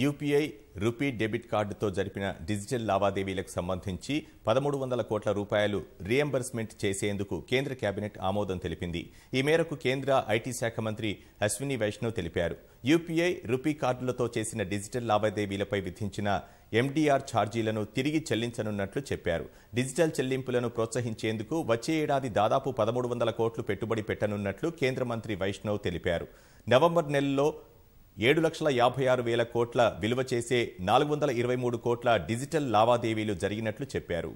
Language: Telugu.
యూపీఐ రూపీ డెబిట్ కార్డుతో జరిపిన డిజిటల్ లావాదేవీలకు సంబంధించి పదమూడు వందల కోట్ల రూపాయలు రియంబర్స్మెంట్ చేసేందుకు కేంద్ర కేబినెట్ ఆమోదం తెలిపింది ఈ మేరకు కేంద్ర ఐటీ శాఖ మంత్రి అశ్విని వైష్ణవ్ తెలిపారు యూపీఐ రూపీ కార్డులతో చేసిన డిజిటల్ లావాదేవీలపై విధించిన ఎండీఆర్ ఛార్జీలను తిరిగి చెల్లించనున్నట్లు చెప్పారు డిజిటల్ చెల్లింపులను ప్రోత్సహించేందుకు వచ్చే ఏడాది దాదాపు పదమూడు వందల కోట్లు పెట్టుబడి పెట్టనున్నట్లు కేంద్ర మంత్రి వైష్ణవ్ తెలిపారు నవంబర్ నెలలో ఏడు లక్షల యాభై ఆరు వేల కోట్ల విలువ చేసే నాలుగు వందల ఇరవై మూడు కోట్ల డిజిటల్ లావాదేవీలు జరిగినట్లు చెప్పారు